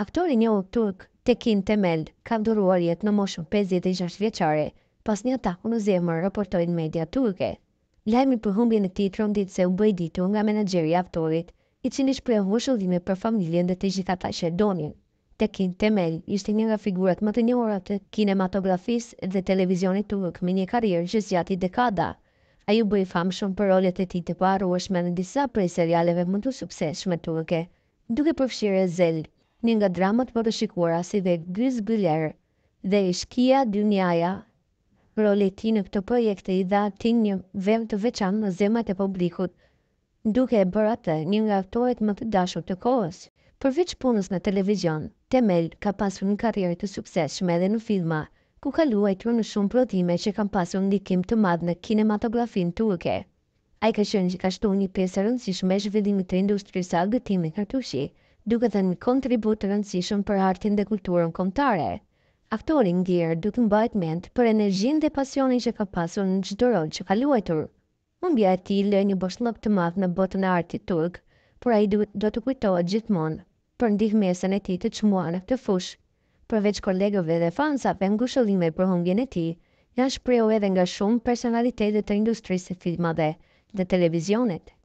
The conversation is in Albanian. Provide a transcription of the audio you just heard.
Aktori një të turk, Tekin Temel, ka vduruar jetë në moshën 56 vjeqare, pas një taku në zemër raportojnë media turke. Lajmi për humbje në ti trondit se u bëj ditu nga menageri aktorit, i që shprehu shpreja për familjen dhe të gjitha ta shedonin. Tekin Temel ishte një nga figurat më të një orat të kinematografis dhe televizionit të me një karirë që zjati dekada. A ju bëj famë shumë për rolet e ti të paru është me në disa prej serialeve më të Duke përfshire zelë, një nga dramat më të shikuara si dhe Griz Biller dhe Ishkia Dynjaja, roli ti në këtë projekte i dha ti një vend të veçan në zemat e publikut, duke e bërë atë një nga aktorët më të dashur të kohës. Përveç punës në televizion, Temel ka pasur një karrierë të suksesshme edhe në filma, ku ka luajtur në shumë prodhime që kanë pasur ndikim të madh në kinematografinë turke. Ai ka qenë gjithashtu një pjesë rëndësishme e zhvillimit të industrisë së gatimit kartushi duke dhe në kontribut të rëndësishëm për artin dhe kulturën komtare. Aktorin ngjerë duke mbajt mend për energjin dhe pasionin që ka pasur në gjithë rol që ka luajtur. Mëmbja e ti lë një boshlëp të madhë në botën e artit turk, por a i do të kujtoa gjithmonë për ndihmesën e ti të qmuar të fush. Përveç kolegove dhe fansave në gushëllime për hongjen e ti, janë shpreo edhe nga shumë personalitetet të industrisë filmave dhe televizionet.